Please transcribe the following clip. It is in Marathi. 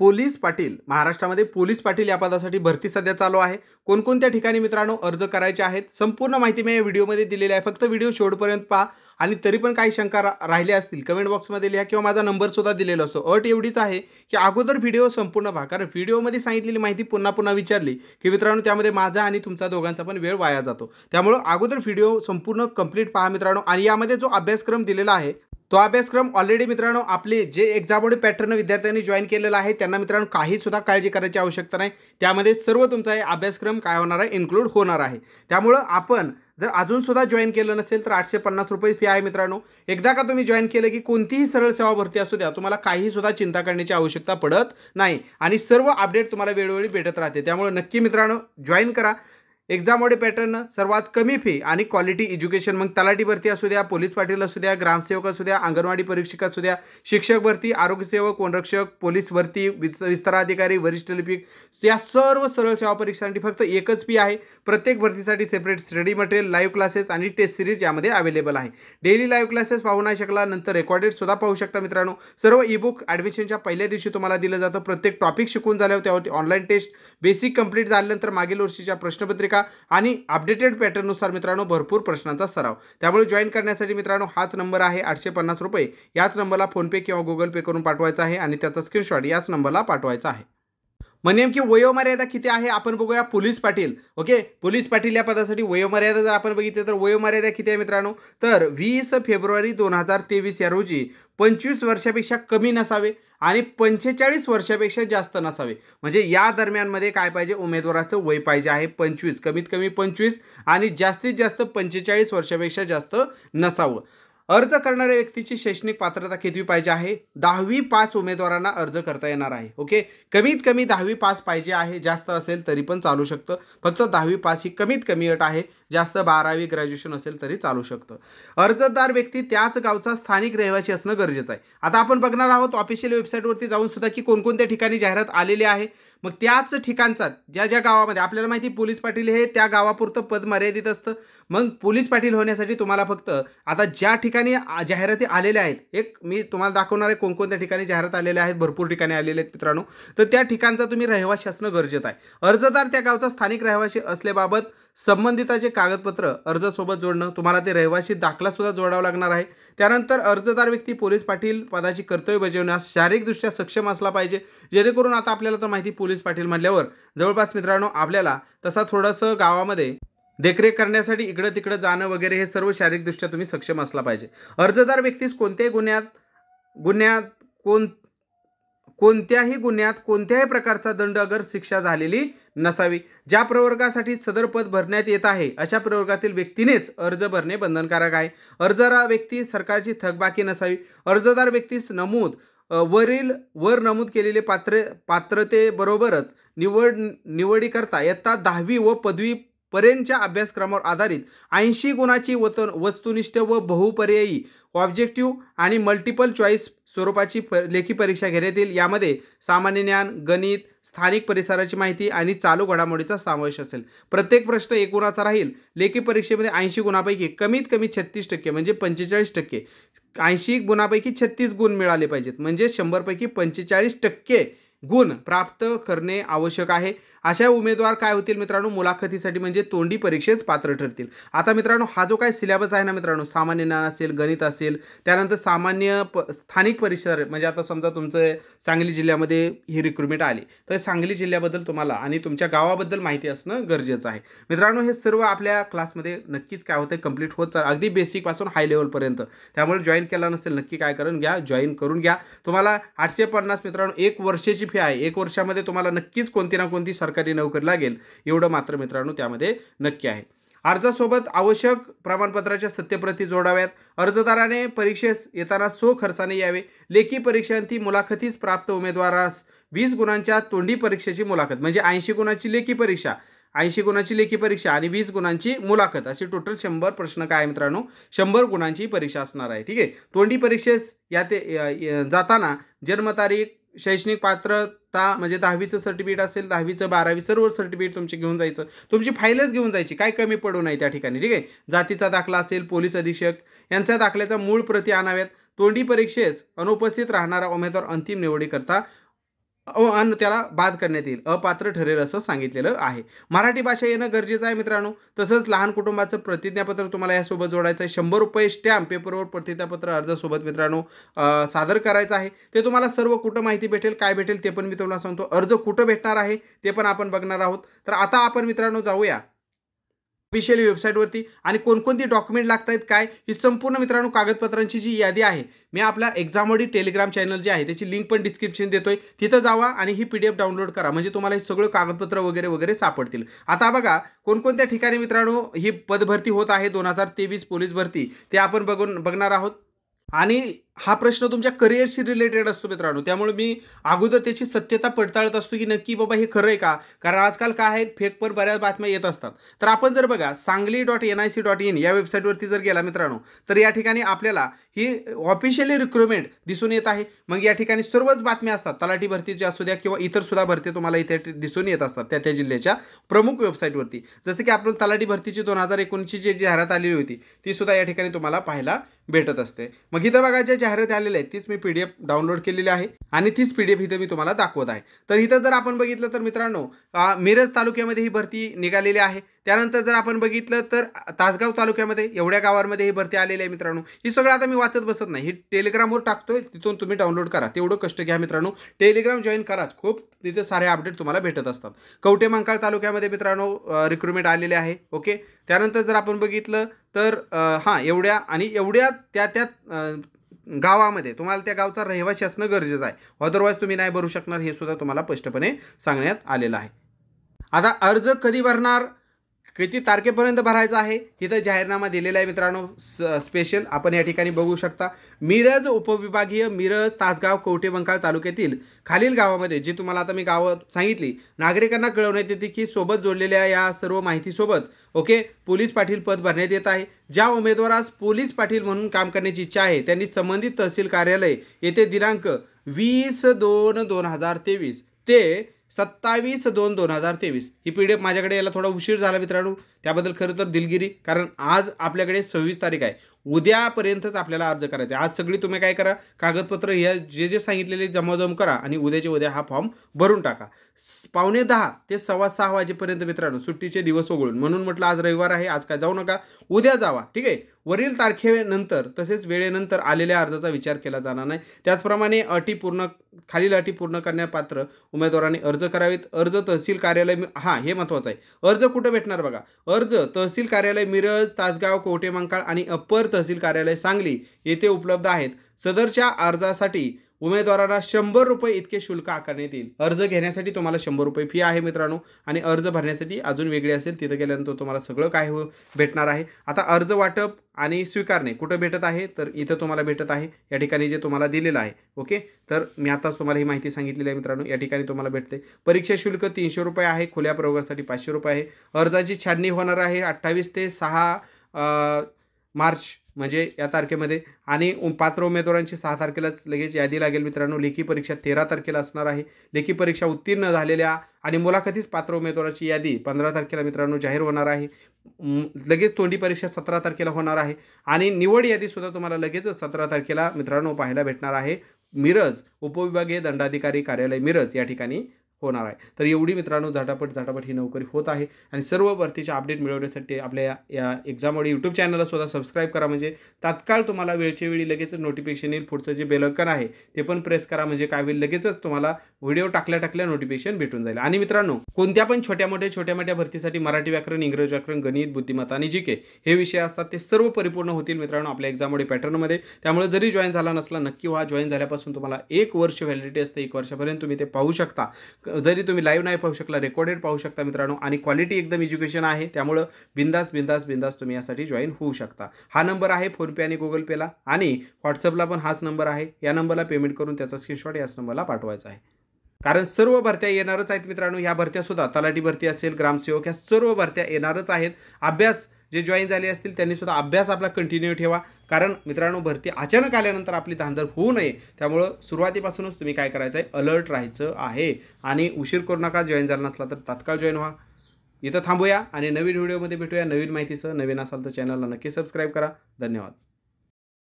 पोलीस पाटील महाराष्ट्रामध्ये पोलीस पाटील या पदासाठी भरती सध्या चालू आहे कोणकोणत्या ठिकाणी मित्रांनो अर्ज करायचे आहेत संपूर्ण माहिती मी या व्हिडिओमध्ये दिलेली आहे फक्त व्हिडिओ शेवटपर्यंत पहा आणि तरी पण काही शंका राहिल्या असतील कमेंट बॉक्समध्ये लिहा किंवा माझा नंबरसुद्धा दिलेला असतो अट एवढीच आहे की अगोदर व्हिडिओ संपूर्ण पहा कारण व्हिडिओमध्ये सांगितलेली माहिती पुन्हा पुन्हा विचारली की मित्रांनो त्यामध्ये माझा आणि तुमचा दोघांचा पण वेळ वाया जातो त्यामुळं अगोदर व्हिडिओ संपूर्ण कंप्लीट पहा मित्रांनो आणि यामध्ये जो अभ्यासक्रम दिलेला आहे तो अभ्यासक्रम ऑलरेडी मित्रांनो आपले जे एक्झामोडी पॅटर्न विद्यार्थ्यांनी जॉईन केलेला आहे त्यांना मित्रांनो सुद्धा काळजी करायची आवश्यकता नाही त्यामध्ये सर्व तुमचा हे अभ्यासक्रम काय होणार आहे इन्क्लूड होणार आहे त्यामुळं आपण जर अजूनसुद्धा जॉईन केलं नसेल तर आठशे पन्नास रुपये फी आहे मित्रांनो एकदा का तुम्ही जॉईन केलं की कोणतीही सरळ सेवा भरती असू द्या तुम्हाला सुद्धा चिंता करण्याची आवश्यकता पडत नाही आणि सर्व अपडेट तुम्हाला वेळोवेळी भेटत राहते त्यामुळे नक्की मित्रांनो जॉईन करा एक्झामवाडी पॅटर्न सर्वात कमी फी आणि क्वालिटी एज्युकेशन मग तलाठी भरती असू द्या पोलीस पाटील असू द्या ग्रामसेवक असू द्या अंगणवाडी परीक्षक असू द्या शिक्षक भरती आरोग्यसेवक वनरक्षक पोलीस भरती विस्ताराधिकारी वरिष्ठ लिपिक या सर्व सरळ सेवा परीक्षांसाठी फक्त एकच फी आहे प्रत्येक भरतीसाठी separate study material live classes आणि टेस्ट सिरीज यामध्ये अवेलेबल आहे डेली लाईव्ह क्लासेस पाहू नाही शकला नंतर रेकॉर्डेड सुद्धा पाहू शकता मित्रांनो सर्व ई बुक ॲडमिशनच्या पहिल्या दिवशी तुम्हाला दिलं जातं प्रत्येक टॉपिक शिकून झाल्यावर त्यावरती ऑनलाईन टेस्ट बेसिक कंप्लीट झाल्यानंतर मागील वर्षीच्या प्रश्नपत्रिका आणि अपडेटेड पॅटर्ननुसार मित्रांनो भरपूर प्रश्नांचा सराव त्यामुळे जॉईन करण्यासाठी मित्रांनो हाच नंबर आहे आठशे पन्नास रुपये याच नंबरला फोनपे किंवा गुगल पे करून पाठवायचा आहे आणि त्याचा स्क्रीनशॉट याच नंबरला पाठवायचा आहे मग नेमकी वयोमर्यादा किती आहे आपण बघूया police patil okay police patil या पदासाठी वयोमर्यादा जर आपण बघितली तर वयोमर्यादा किती आहे मित्रांनो तर वीस फेब्रुवारी दोन हजार तेवीस या रोजी पंचवीस वर्षापेक्षा कमी नसावे आणि पंचेचाळीस वर्षापेक्षा जास्त नसावे म्हणजे या दरम्यानमध्ये काय पाहिजे उमेदवाराचं वय पाहिजे आहे पंचवीस कमीत कमी पंचवीस आणि जास्तीत जास्त पंचेचाळीस वर्षापेक्षा जास्त नसावं अर्ज करणाऱ्या व्यक्तीची शैक्षणिक पात्रता किती पाहिजे आहे दहावी पास उमेदवारांना अर्ज करता येणार आहे ओके कमीत कमी दहावी पास पाहिजे आहे जास्त असेल तरी पण चालू शकतं फक्त दहावी पास ही कमीत कमी अट आहे जास्त बारावी ग्रॅज्युएशन असेल तरी चालू शकतं अर्जदार व्यक्ती त्याच गावचा स्थानिक रहिवासी असणं गरजेचं आहे आता आपण बघणार आहोत ऑफिशियल वेबसाईटवरती जाऊन सुद्धा की कोणकोणत्या ठिकाणी जाहिरात आलेली आहे मग त्याच ठिकाणचा ज्या ज्या गावामध्ये आपल्याला माहिती पोलीस पाटील हे त्या गावापुरतं पद मर्यादित असतं मग पोलीस पाटील होण्यासाठी तुम्हाला फक्त आता ज्या ठिकाणी जाहिराती आलेल्या आहेत एक मी तुम्हाला दाखवणार आहे कोणकोणत्या ठिकाणी जाहिरात आलेल्या आहेत भरपूर ठिकाणी आलेले आहेत मित्रांनो तर त्या ठिकाणचा तुम्ही रहिवाशी असणं गरजेचं आहे अर्जदार त्या गावचा स्थानिक रहिवाशी असल्याबाबत संबंधिताचे कागदपत्र अर्जसोबत जोडणं तुम्हाला ते रहिवाशी दाखलासुद्धा जोडावा लागणार आहे त्यानंतर अर्जदार व्यक्ती पोलीस पाटील पदाची कर्तव्य बजावण्यास शारीरिकदृष्ट्या सक्षम असला पाहिजे जेणेकरून आता आपल्याला तर माहिती पोलीस पाटील म्हणल्यावर जवळपास मित्रांनो आपल्याला तसा थोडंसं गावामध्ये देखरेख करण्यासाठी इकडं तिकडं जाणं वगैरे हे सर्व शारीरिकदृष्ट्या तुम्ही सक्षम असला पाहिजे अर्जदार व्यक्तीस कोणत्याही गुन्ह्यात गुन्ह्यात कोण कोणत्याही गुन्ह्यात कोणत्याही प्रकारचा दंड अगर शिक्षा झालेली नसावी ज्या प्रवर्गासाठी सदर पद भरण्यात येत आहे अशा प्रवर्गातील व्यक्तीनेच अर्ज भरणे बंधनकारक आहे अर्जदार व्यक्ती सरकारची थकबाकी नसावी अर्जदार व्यक्तीस नमूद वरील वर नमूद केलेले पात्र पात्रतेबरोबरच निवड निवडीकरता इयत्ता दहावी व पदवी पर्यंतच्या अभ्यासक्रमावर आधारित ऐंशी गुणाची वत वस्तुनिष्ठ व बहुपर्यायी ऑब्जेक्टिव्ह आणि मल्टिपल चॉईस स्वरूपाची प लेखी परीक्षा घेण्यात येईल यामध्ये सामान्य ज्ञान गणित स्थानिक परिसराची माहिती आणि चालू घडामोडीचा समावेश असेल प्रत्येक प्रश्न एक गुणाचा राहील लेखी परीक्षेमध्ये ऐंशी गुणापैकी कमीत कमी छत्तीस टक्के म्हणजे पंचेचाळीस टक्के ऐंशी गुणापैकी छत्तीस गुण मिळाले पाहिजेत म्हणजे शंभरपैकी पंचेचाळीस टक्के गुण प्राप्त करणे आवश्यक आहे अशा उमेदवार काय होतील मित्रांनो मुलाखतीसाठी म्हणजे तोंडी परीक्षेस पात्र ठरतील आता मित्रांनो हा जो काय सिलेबस आहे ना मित्रांनो सामान्य ज्ञान असेल गणित असेल त्यानंतर सामान्य प स्थानिक परिसर म्हणजे आता समजा तुमचं सांगली जिल्ह्यामध्ये ही रिक्रुटमेंट आली तर सांगली जिल्ह्याबद्दल तुम्हाला आणि तुमच्या गावाबद्दल माहिती असणं गरजेचं आहे मित्रांनो हे सर्व आपल्या क्लासमध्ये नक्कीच काय होतं कंप्लीट होत चाल अगदी बेसिकपासून हाय लेवलपर्यंत त्यामुळे जॉईन केला नसेल नक्की काय करून घ्या जॉईन करून घ्या तुम्हाला आठशे पन्नास मित्रांनो एक वर्षाची फी एक वर्षामध्ये तुम्हाला नक्कीच कोणती ना कोणती सरकारी नोकरी लागेल एवढं मात्र मित्रांनो त्यामध्ये नक्की आहे अर्जासोबत आवश्यक प्रमाणपत्राच्या सत्यप्रती जोडाव्यात अर्जदाराने परीक्षेस येताना सो खर्चाने यावे लेखी परीक्षांती मुलाखतीस प्राप्त उमेदवारास वीस गुणांच्या तोंडी परीक्षेची मुलाखत म्हणजे ऐंशी गुणांची लेखी परीक्षा ऐंशी गुणांची लेखी परीक्षा आणि वीस गुणांची मुलाखत असे टोटल शंभर प्रश्न काय मित्रांनो शंभर गुणांची परीक्षा असणार आहे ठीक आहे तोंडी परीक्षेस या ते जाताना जन्मतारीख शैक्षणिक पात्रता म्हणजे दहावीचं सर्टिफिकेट असेल दहावीचं बारावी सर्व सर्टिफिकेट तुमचे घेऊन जायचं तुमची फाईलच घेऊन जायची काय कमी पडू नाही त्या ठिकाणी ठीक आहे जातीचा दाखला असेल पोलीस अधीक्षक यांच्या दाखल्याचा मूळ प्रती आणाव्यात तोंडी परीक्षेस अनुपस्थित राहणारा उमेदवार अंतिम निवडीकरता अन्न त्याला बाद करण्यात येईल अपात्र ठरेल असं सांगितलेलं आहे मराठी भाषा येणं गरजेचं आहे मित्रांनो तसंच लहान कुटुंबाचं प्रतिज्ञापत्र तुम्हाला यासोबत जोडायचं आहे शंभर रुपये स्टॅम्प पेपरवर प्रतिज्ञापत्र अर्जासोबत मित्रांनो सादर करायचं आहे ते तुम्हाला सर्व कुठं माहिती भेटेल काय भेटेल ते पण मी तुम्हाला सांगतो अर्ज कुठं भेटणार आहे ते पण आपण बघणार आहोत तर आता आपण मित्रांनो जाऊया ऑफिशियल वेबसाईटवरती आणि कोणकोणती डॉक्युमेंट लागतात काय ही संपूर्ण मित्रांनो कागदपत्रांची जी यादी आहे मी आपला एक्झामवडी टेलिग्राम चॅनल जे आहे त्याची लिंक पण डिस्क्रिप्शन देतोय तिथं जावा आणि ही पी डाउनलोड करा म्हणजे तुम्हाला हे सगळं कागदपत्र वगैरे वगैरे सापडतील आता बघा कोणकोणत्या ठिकाणी मित्रांनो ही पदभरती होत आहे दोन हजार तेवीस पोलीस भरती ते आपण बघून बघणार आहोत आणि हा प्रश्न तुमच्या करिअरशी रिलेटेड असतो मित्रांनो त्यामुळे मी अगोदर त्याची सत्यता पडताळत असतो की नक्की बाबा हे खरं आहे का कारण आजकाल काय आहे फेक पण बऱ्याच बातम्या येत असतात तर आपण जर बघा Sangli dot N I C dot in या वेबसाईटवरती जर गेला मित्रांनो तर या ठिकाणी आपल्याला ही ऑफिशियली रिक्रुटमेंट दिसून येत आहे मग या ठिकाणी सर्वच बातम्या असतात तलाठी भरतीची असू द्या किंवा इतर सुद्धा भरती तुम्हाला इथे दिसून येत असतात त्या त्या जिल्ह्याच्या प्रमुख वेबसाईटवरती जसं की आपण तलाठी भरतीची दोन हजार एकोणीसची जी जाहिरात आलेली होती ती सुद्धा या ठिकाणी तुम्हाला पाहायला भेटत असते मग इथं बघा ज्या जाहिरात आलेली आहे तीच मी पी डी एफ डाउनलोड केलेली आहे आणि तीच पी डी एफ इथं मी तुम्हाला दाखवत आहे तर इथं जर आपण बघितलं तर मित्रांनो मिरज तालुक्यामध्ये ही भरती निघालेली आहे त्यानंतर जर आपण बघितलं तर तासगाव तालुक्यामध्ये एवढ्या गावांमध्ये ही भरती आलेली आहे मित्रांनो ही सगळं आता मी वाचत बसत नाही ही टेलिग्रामवर टाकतोय तिथून तुम्ही डाउनलोड करा तेवढं कष्ट घ्या मित्रांनो टेलिग्राम जॉईन कराच खूप तिथे सारे अपडेट तुम्हाला भेटत असतात कवटे मंकाळ तालुक्यामध्ये मित्रांनो रिक्रुटमेंट आलेले आहे ओके त्यानंतर जर आपण बघितलं तर हां एवढ्या आणि एवढ्या त्या त्या गावामध्ये तुम्हाला त्या गावचा रहिवासी असणं गरजेचं आहे अदरवाईज तुम्ही नाही भरू शकणार हे सुद्धा तुम्हाला स्पष्टपणे सांगण्यात आलेलं आहे आता अर्ज कधी भरणार किती तारखेपर्यंत भरायचं आहे तिथं जाहीरनामा दिलेला आहे मित्रांनो स्पेशल आपण या ठिकाणी बघू शकता मिरज उपविभागीय मिरज तासगाव कवटेबंकाळ तालुक्यातील खालील गावामध्ये जी तुम्हाला आता मी गावं सांगितली नागरिकांना कळवण्यात येते की सोबत जोडलेल्या या सर्व माहितीसोबत ओके पोलीस पाटील पद भरण्यात येत आहे ज्या उमेदवारास पोलीस पाटील म्हणून काम करण्याची इच्छा आहे त्यांनी संबंधित तहसील कार्यालय येथे दिनांक वीस दोन दोन हजार तेवीस ते सत्तावीस दोन दोन हजार तेवीस ही पी डी एफ माझ्याकडे याला थोडा उशीर झाला मित्रांनो त्याबद्दल खरं तर दिलगिरी कारण आज आपल्याकडे सव्वीस तारीख आहे उद्यापर्यंतच आपल्याला अर्ज करायचा आज सगळी तुम्ही काय करा कागदपत्र या जे जे सांगितलेले जमाजम करा आणि उद्याचे उद्या हा फॉर्म भरून टाका पावणे दहा ते सव्वा सहा वाजेपर्यंत मित्रांनो सुट्टीचे दिवस वगळून म्हणून म्हटलं आज रविवार आहे आज काय जाऊ नका उद्या जावा ठीक आहे वरील तारखेनंतर तसेच वेळेनंतर आलेल्या अर्जाचा विचार केला जाणार नाही त्याचप्रमाणे अटी पूर्ण खालील अटी पूर्ण करण्यापात्र उमेदवारांनी अर्ज करावेत अर्ज तहसील कार्यालय हा हे महत्त्वाचं आहे अर्ज कुठं भेटणार बघा अर्ज तहसील कार्यालय मिरज तासगाव कोटेमांकाळ आणि अप्पर तहसील कार्यालय सांगली येथे उपलब्ध आहेत सदरच्या अर्जासाठी उमेदवारांना शंभर रुपये इतके शुल्क आकारण्यात येईल अर्ज घेण्यासाठी तुम्हाला शंभर रुपये फी आहे मित्रांनो आणि अर्ज भरण्यासाठी अजून वेगळी असेल तिथं गेल्यानंतर तुम्हाला सगळं काय हो भेटणार आहे आता अर्ज वाटप आणि स्वीकारणे कुठं भेटत आहे तर इथं तुम्हाला भेटत आहे या ठिकाणी जे तुम्हाला दिलेलं आहे ओके तर मी आताच तुम्हाला ही माहिती सांगितलेली आहे मित्रांनो या ठिकाणी तुम्हाला भेटते परीक्षा शुल्क तीनशे रुपये आहे खुल्या प्रवर्गासाठी पाचशे रुपये आहे अर्जाची छाननी होणार आहे अठ्ठावीस ते सहा मार्च म्हणजे या तारखेमध्ये आणि पात्र उमेदवारांची सहा तारखेलाच लगेच यादी लागेल मित्रांनो लेखी परीक्षा तेरा तारखेला असणार आहे लेखी परीक्षा उत्तीर्ण झालेल्या आणि मुलाखतीच पात्र उमेदवाराची यादी पंधरा तारखेला मित्रांनो जाहीर होणार आहे लगेच तोंडी परीक्षा सतरा तारखेला होणार आहे आणि निवड यादीसुद्धा तुम्हाला लगेचच सतरा तारखेला मित्रांनो पाहायला भेटणार आहे मिरज उपविभागीय दंडाधिकारी कार्यालय मिरज या ठिकाणी होणार आहे तर एवढी मित्रांनो झटापट झटापट ही नोकरी होत आहे आणि सर्व भरतीचे अपडेट मिळवण्यासाठी आपल्या या या एक्झामवाडी यूट्यूब चॅनलला सुद्धा सबस्क्राईब करा म्हणजे तात्काळ तुम्हाला वेळचे वेळी लगेचच नोटिफिकेशन येईल पुढचं जे बेलकन आहे ते पण प्रेस करा म्हणजे काय होईल लगेचच तुम्हाला व्हिडिओ टाकल्या टाकल्या नोटिफिकेशन भेटून जाईल आणि मित्रांनो कोणत्या पण छोट्या मोठ्या छोट्या मोठ्या भरतीसाठी मराठी व्याकरण इंग्रजी व्याकरण गणित बुद्धिमत्ता आणि जी के हे विषय असतात ते सर्व परिपूर्ण होतील मित्रांनो आपल्या एक्झामवाडी पॅटर्नमध्ये त्यामुळे जरी जॉईन झाला नसला नक्की व्हा जॉईन झाल्यापासून तुम्हाला एक वर्ष व्हॅलिडिटी असते एक वर्षापर्यंत तुम्ही ते पाहू शकता जरी तुम्ही लाईव्ह नाही पाहू शकला रेकॉर्डेड पाहू शकता मित्रांनो आणि क्वालिटी एकदम एज्युकेशन आहे त्यामुळं बिंदास बिंदास बिंदास तुम्ही यासाठी जॉईन होऊ शकता हा नंबर आहे फोनपे आणि गुगल पेला आणि व्हॉट्सअपला पण हाच नंबर आहे या नंबरला पेमेंट करून त्याचा स्क्रीनशॉट याच नंबरला पाठवायचा आहे कारण सर्व भरत्या येणारच आहेत मित्रांनो ह्या भरत्यासुद्धा तलाठी भरती असेल ग्रामसेवक ह्या सर्व भरत्या येणारच आहेत अभ्यास जे जॉईन झाले असतील त्यांनी सुद्धा अभ्यास आपला कंटिन्यू ठेवा कारण मित्रांनो भरती अचानक आल्यानंतर आपली धांदल होऊ नये त्यामुळं सुरुवातीपासूनच तुम्ही काय करायचं आहे अलर्ट राहायचं आहे आणि उशीर करू नका जॉईन झाला नसला तर तात्काळ जॉईन व्हा इथं थांबूया आणि नवीन व्हिडिओमध्ये भेटूया नवीन माहितीचं नवीन असाल तर चॅनलला नक्की सबस्क्राईब करा धन्यवाद